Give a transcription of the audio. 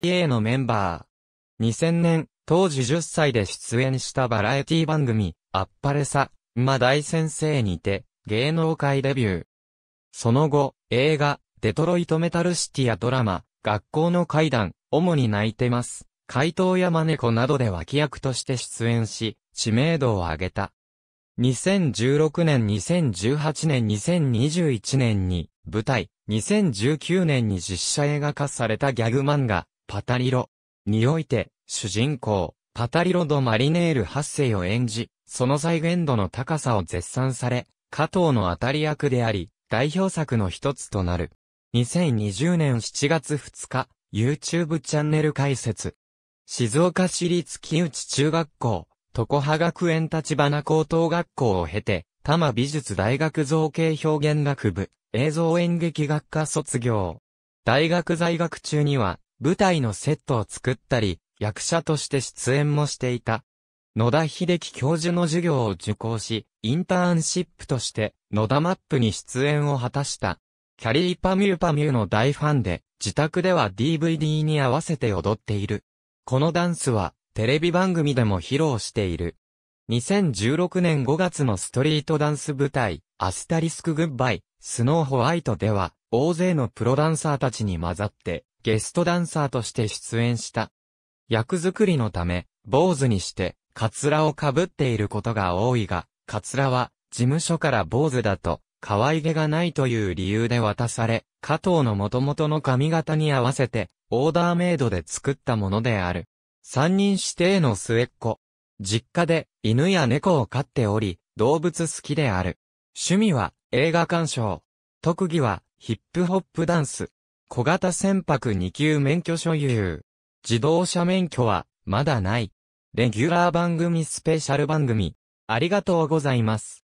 p a のメンバー。2000年、当時10歳で出演したバラエティ番組、あっぱれさ、馬大先生にて、芸能界デビュー。その後、映画、デトロイトメタルシティやドラマ、学校の階段、主に泣いてます。怪盗真猫などで脇役として出演し、知名度を上げた。2016年、2018年、2021年に舞台、2019年に実写映画化されたギャグ漫画、パタリロにおいて、主人公、パタリロ・ド・マリネール8世を演じ、その再現度の高さを絶賛され、加藤の当たり役であり、代表作の一つとなる。2020年7月2日、YouTube チャンネル解説。静岡市立木内中学校、常葉学園立花高等学校を経て、多摩美術大学造形表現学部、映像演劇学科卒業。大学在学中には、舞台のセットを作ったり、役者として出演もしていた。野田秀樹教授の授業を受講し、インターンシップとして野田マップに出演を果たした。キャリーパミューパミューの大ファンで、自宅では DVD に合わせて踊っている。このダンスは、テレビ番組でも披露している。2016年5月のストリートダンス舞台、アスタリスクグッバイ、スノーホワイトでは、大勢のプロダンサーたちに混ざって、ゲストダンサーとして出演した。役作りのため、坊主にして、カツラをかぶっていることが多いが、カツラは、事務所から坊主だと、可愛げがないという理由で渡され、加藤の元々の髪型に合わせて、オーダーメイドで作ったものである。三人指定の末っ子。実家で犬や猫を飼っており、動物好きである。趣味は映画鑑賞。特技はヒップホップダンス。小型船舶2級免許所有。自動車免許は、まだない。レギュラー番組スペシャル番組。ありがとうございます。